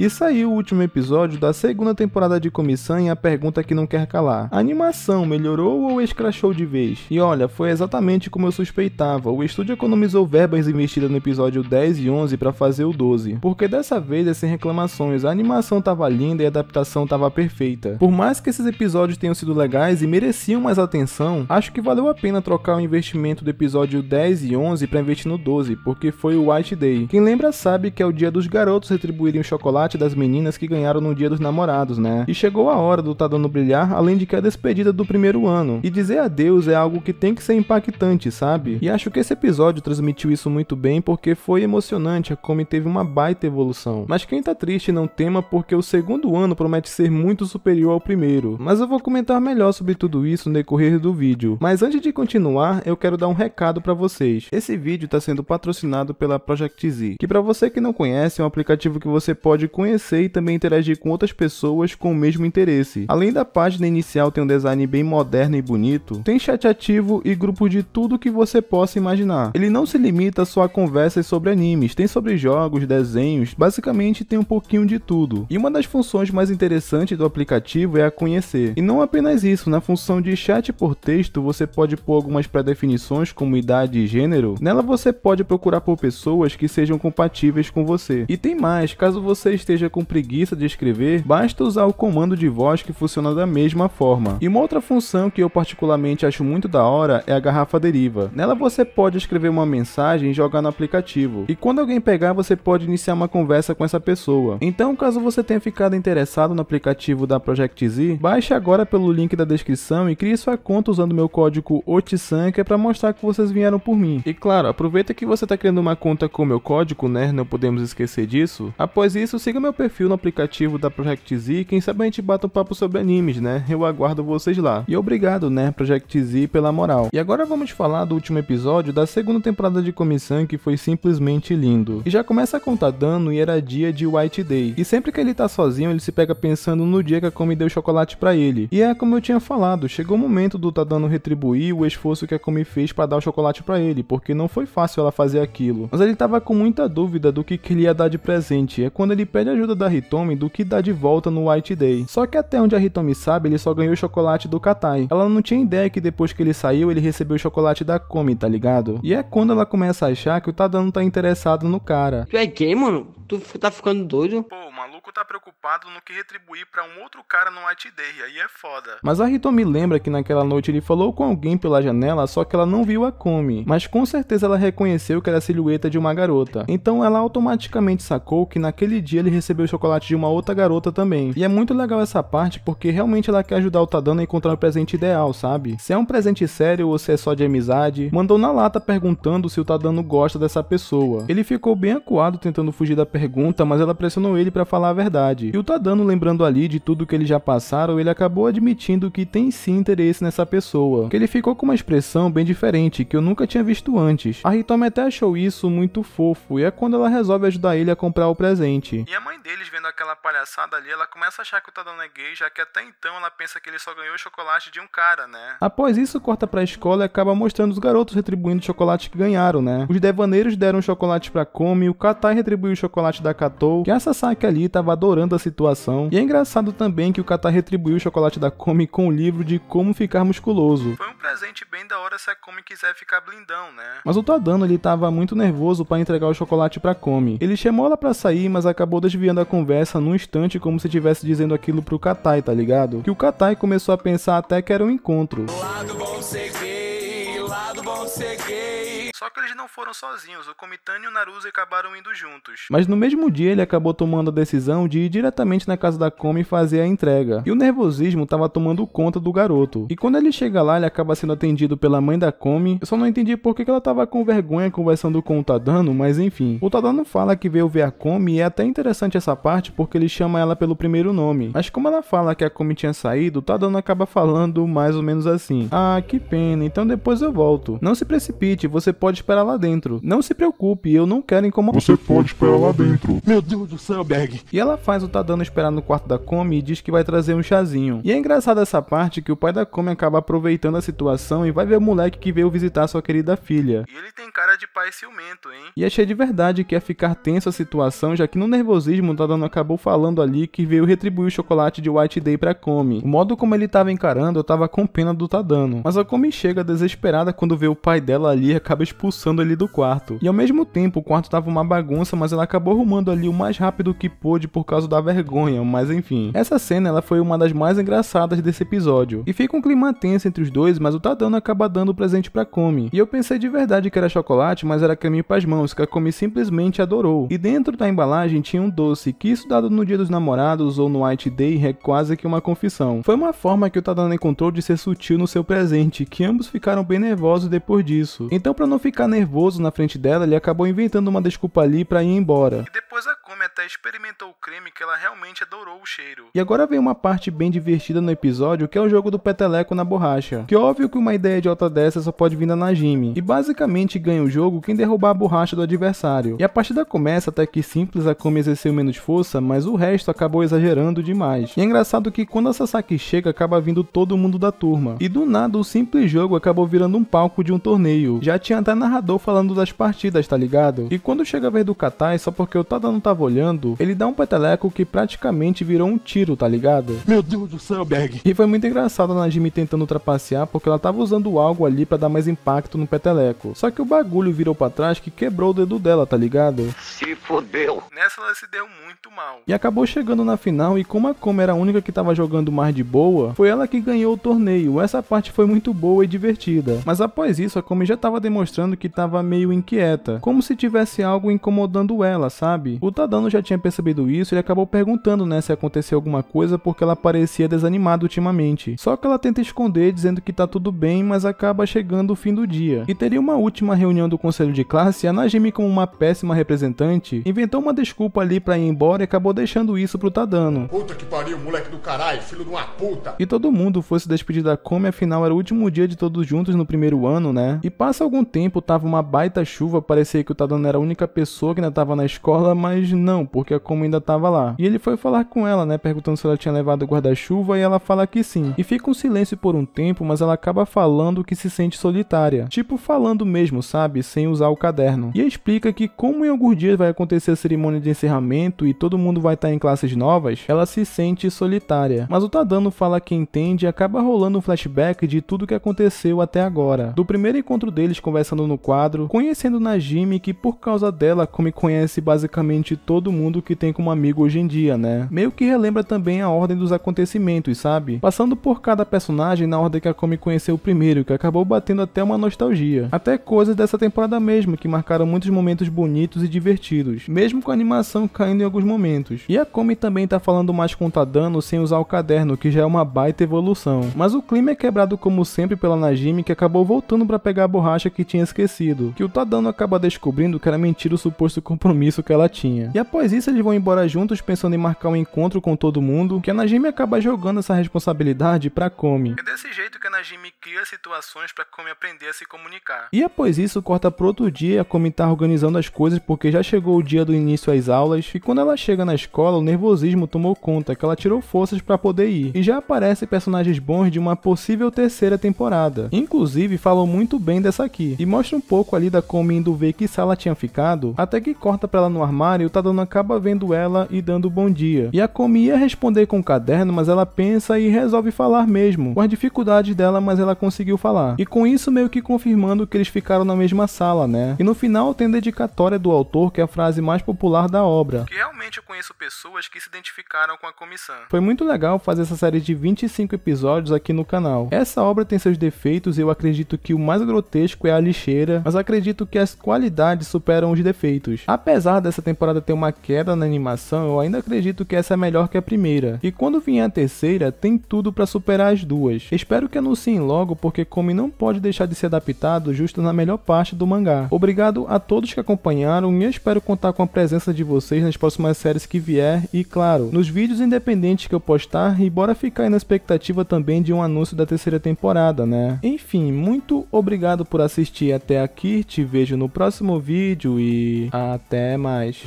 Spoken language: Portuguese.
E saiu o último episódio da segunda temporada de Comissão a pergunta que não quer calar. A animação melhorou ou escrachou de vez? E olha, foi exatamente como eu suspeitava. O estúdio economizou verbas investidas no episódio 10 e 11 para fazer o 12, porque dessa vez é sem reclamações. A animação tava linda e a adaptação tava perfeita. Por mais que esses episódios tenham sido legais e mereciam mais atenção, acho que valeu a pena trocar o investimento do episódio 10 e 11 para investir no 12, porque foi o White Day. Quem lembra sabe que é o dia dos garotos retribuírem o chocolate das meninas que ganharam no Dia dos Namorados, né? E chegou a hora do Tá Brilhar, além de que é a despedida do primeiro ano. E dizer adeus é algo que tem que ser impactante, sabe? E acho que esse episódio transmitiu isso muito bem porque foi emocionante, a Komi teve uma baita evolução. Mas quem tá triste não tema porque o segundo ano promete ser muito superior ao primeiro. Mas eu vou comentar melhor sobre tudo isso no decorrer do vídeo. Mas antes de continuar, eu quero dar um recado para vocês. Esse vídeo está sendo patrocinado pela Project Z, que para você que não conhece, é um aplicativo que você pode conhecer e também interagir com outras pessoas com o mesmo interesse. Além da página inicial ter um design bem moderno e bonito, tem chat ativo e grupo de tudo que você possa imaginar. Ele não se limita só a conversas sobre animes, tem sobre jogos, desenhos, basicamente tem um pouquinho de tudo. E uma das funções mais interessantes do aplicativo é a conhecer. E não apenas isso, na função de chat por texto você pode pôr algumas pré-definições como idade e gênero. Nela você pode procurar por pessoas que sejam compatíveis com você. E tem mais, caso você esteja com preguiça de escrever, basta usar o comando de voz que funciona da mesma forma. E uma outra função que eu particularmente acho muito da hora é a garrafa deriva. Nela você pode escrever uma mensagem e jogar no aplicativo. E quando alguém pegar, você pode iniciar uma conversa com essa pessoa. Então, caso você tenha ficado interessado no aplicativo da Project Z, baixe agora pelo link da descrição e crie sua conta usando meu código OTISAN, que é para mostrar que vocês vieram por mim. E claro, aproveita que você está criando uma conta com meu código, né? Não podemos esquecer disso. Após isso, se siga meu perfil no aplicativo da Project Z, quem sabe a gente bata um papo sobre animes, né? Eu aguardo vocês lá. E obrigado, né, Project Z, pela moral. E agora vamos falar do último episódio da segunda temporada de Comissão, que foi simplesmente lindo. E já começa a contar dano e era dia de White Day. E sempre que ele tá sozinho, ele se pega pensando no dia que a Komi deu chocolate para ele. E é como eu tinha falado, chegou o momento do Tadano retribuir o esforço que a Komi fez para dar o chocolate para ele, porque não foi fácil ela fazer aquilo. Mas ele tava com muita dúvida do que, que ele ia dar de presente. É quando ele pede pede ajuda da Hitomi do que dá de volta no White Day. Só que até onde a Hitomi sabe, ele só ganhou o chocolate do Katai. Ela não tinha ideia que depois que ele saiu, ele recebeu o chocolate da Komi, tá ligado? E é quando ela começa a achar que o Tadano tá interessado no cara. Tu é gay, mano? Tu tá ficando doido? Pô, o maluco tá preocupado no que retribuir para um outro cara no White Day, aí é foda. Mas a Rito me lembra que naquela noite ele falou com alguém pela janela, só que ela não viu a Komi. Mas com certeza ela reconheceu que era a silhueta de uma garota. Então ela automaticamente sacou que naquele dia ele recebeu o chocolate de uma outra garota também. E é muito legal essa parte porque realmente ela quer ajudar o Tadano a encontrar o presente ideal, sabe? Se é um presente sério ou se é só de amizade. Mandou na lata perguntando se o Tadano gosta dessa pessoa. Ele ficou bem acuado tentando fugir da pergunta pergunta, mas ela pressionou ele para falar a verdade. E o Tadano, lembrando ali de tudo que eles já passaram, ele acabou admitindo que tem sim interesse nessa pessoa. Que ele ficou com uma expressão bem diferente, que eu nunca tinha visto antes. A Hitomi até achou isso muito fofo, e é quando ela resolve ajudar ele a comprar o presente. E a mãe deles, vendo aquela palhaçada ali, ela começa a achar que o Tadano é gay, já que até então ela pensa que ele só ganhou chocolate de um cara, né? Após isso, corta pra escola e acaba mostrando os garotos retribuindo o chocolate que ganharam, né? Os devaneiros deram chocolate pra Komi, o Katai retribuiu o chocolate chocolate da Katou, que a Sasaki ali estava adorando a situação. E é engraçado também que o Katar retribuiu o chocolate da Komi com o livro de Como Ficar Musculoso. Foi um presente bem da hora se a Komi quiser ficar blindão, né? Mas o Tadano ele estava muito nervoso para entregar o chocolate para Komi. Ele chamou ela para sair, mas acabou desviando a conversa num instante como se estivesse dizendo aquilo pro Katai, tá ligado? Que o Katai começou a pensar até que era um encontro. Lado bom seguir, lado bom seguir. Só que eles não foram sozinhos, o Komitani e o Naruto acabaram indo juntos. Mas no mesmo dia ele acabou tomando a decisão de ir diretamente na casa da Komi fazer a entrega. E o nervosismo estava tomando conta do garoto. E quando ele chega lá, ele acaba sendo atendido pela mãe da Komi. Eu só não entendi por que ela estava com vergonha conversando com o Tadano, mas enfim. O Tadano fala que veio ver a Komi e é até interessante essa parte porque ele chama ela pelo primeiro nome. Mas como ela fala que a Komi tinha saído, o Tadano acaba falando mais ou menos assim. Ah, que pena, então depois eu volto. Não se precipite, você pode pode esperar lá dentro. Não se preocupe, eu não quero incomodar. Você pode esperar lá dentro. Meu Deus do céu, Berg. E ela faz o Tadano tá esperar no quarto da Come e diz que vai trazer um chazinho. E é engraçada essa parte que o pai da Come acaba aproveitando a situação e vai ver o moleque que veio visitar sua querida filha. E ele tem cara de pai ciumento, hein? E achei de verdade que ia ficar tensa a situação, já que no nervosismo o tá Tadano acabou falando ali que veio retribuir o chocolate de White Day pra Come. O modo como ele tava encarando, eu tava com pena do Tadano. Tá Mas a Come chega desesperada quando vê o pai dela ali e acaba expulsando ele do quarto. E ao mesmo tempo, o quarto tava uma bagunça, mas ela acabou arrumando ali o mais rápido que pôde por causa da vergonha, mas enfim. Essa cena ela foi uma das mais engraçadas desse episódio. E fica um clima tenso entre os dois, mas o Tadano acaba dando o presente pra Komi. E eu pensei de verdade que era chocolate, mas era creminho pras mãos, que a Komi simplesmente adorou. E dentro da embalagem tinha um doce, que isso dado no dia dos namorados ou no White Day é quase que uma confissão. Foi uma forma que o Tadano encontrou de ser sutil no seu presente, que ambos ficaram bem nervosos depois disso. Então pra não ficar ficar nervoso na frente dela, ele acabou inventando uma desculpa ali para ir embora. E depois a Kumi até experimentou o creme que ela realmente adorou o cheiro. E agora vem uma parte bem divertida no episódio, que é o jogo do peteleco na borracha. Que é óbvio que uma ideia de alta dessa só pode vir da Najimi. E basicamente ganha o jogo quem derrubar a borracha do adversário. E a partida começa até que simples, a Kumi exerceu menos força, mas o resto acabou exagerando demais. E é engraçado que quando a Sasaki chega, acaba vindo todo mundo da turma. E do nada o simples jogo acabou virando um palco de um torneio. Já tinha até narrador falando das partidas, tá ligado? E quando chega a vez do Katai, só porque o Tada não tava olhando, ele dá um peteleco que praticamente virou um tiro, tá ligado? Meu Deus do céu, Berg! E foi muito engraçado a Najimi tentando trapacear porque ela tava usando algo ali para dar mais impacto no peteleco. Só que o bagulho virou para trás que quebrou o dedo dela, tá ligado? Se fodeu! Nessa ela se deu muito mal. E acabou chegando na final e como a Koma era a única que tava jogando mais de boa, foi ela que ganhou o torneio. Essa parte foi muito boa e divertida. Mas após isso, a Koma já tava demonstrando que estava meio inquieta, como se tivesse algo incomodando ela, sabe? O Tadano já tinha percebido isso e acabou perguntando né, se aconteceu alguma coisa porque ela parecia desanimada ultimamente. Só que ela tenta esconder dizendo que tá tudo bem, mas acaba chegando o fim do dia. E teria uma última reunião do conselho de classe, a Najimi como uma péssima representante, inventou uma desculpa ali para ir embora e acabou deixando isso pro Tadano. Puta que pariu, moleque do caralho, filho de uma puta. E todo mundo foi se despedir da Komi, afinal era o último dia de todos juntos no primeiro ano, né? E passa algum tempo tempo tava uma baita chuva, parecia que o Tadano era a única pessoa que ainda tava na escola, mas não, porque a Como ainda tava lá. E ele foi falar com ela, né, perguntando se ela tinha levado o guarda-chuva e ela fala que sim. E fica um silêncio por um tempo, mas ela acaba falando que se sente solitária. Tipo falando mesmo, sabe, sem usar o caderno. E explica que como em alguns dias vai acontecer a cerimônia de encerramento e todo mundo vai estar tá em classes novas, ela se sente solitária. Mas o Tadano fala que entende e acaba rolando um flashback de tudo que aconteceu até agora. Do primeiro encontro deles conversando entrando no quadro, conhecendo Najimi, que por causa dela Kumi conhece basicamente todo mundo que tem como amigo hoje em dia, né? Meio que relembra também a ordem dos acontecimentos, sabe? Passando por cada personagem na ordem que a Komi conheceu primeiro, que acabou batendo até uma nostalgia. Até coisas dessa temporada mesmo, que marcaram muitos momentos bonitos e divertidos, mesmo com a animação caindo em alguns momentos. E a Komi também tá falando mais com Tadano sem usar o caderno, que já é uma baita evolução. Mas o clima é quebrado como sempre pela Najimi, que acabou voltando para pegar a borracha que tinha esquecido, que o Tadano acaba descobrindo que era mentira o suposto compromisso que ela tinha. E após isso, eles vão embora juntos pensando em marcar um encontro com todo mundo, que a Najimi acaba jogando essa responsabilidade pra Komi. É desse jeito que a Najimi cria situações pra Komi aprender a se comunicar. E após isso, corta pro outro dia e a Komi tá organizando as coisas porque já chegou o dia do início às aulas, e quando ela chega na escola, o nervosismo tomou conta que ela tirou forças para poder ir, e já aparecem personagens bons de uma possível terceira temporada. Inclusive, falam muito bem dessa aqui, e mostram mostra um pouco ali da Komi indo ver que sala tinha ficado, até que corta pra ela no armário e o Tadano acaba vendo ela e dando bom dia. E a Komi ia responder com o caderno, mas ela pensa e resolve falar mesmo, com as dificuldades dela, mas ela conseguiu falar. E com isso meio que confirmando que eles ficaram na mesma sala, né? E no final tem a dedicatória do autor, que é a frase mais popular da obra. Que é eu conheço pessoas que se identificaram com a comissão. Foi muito legal fazer essa série de 25 episódios aqui no canal. Essa obra tem seus defeitos e eu acredito que o mais grotesco é a lixeira, mas acredito que as qualidades superam os defeitos. Apesar dessa temporada ter uma queda na animação, eu ainda acredito que essa é melhor que a primeira. E quando vier a terceira, tem tudo para superar as duas. Espero que anunciem logo, porque Come não pode deixar de ser adaptado justo na melhor parte do mangá. Obrigado a todos que acompanharam e eu espero contar com a presença de vocês nas próximas séries que vier e, claro, nos vídeos independentes que eu postar e bora ficar aí na expectativa também de um anúncio da terceira temporada, né? Enfim, muito obrigado por assistir até aqui, te vejo no próximo vídeo e até mais.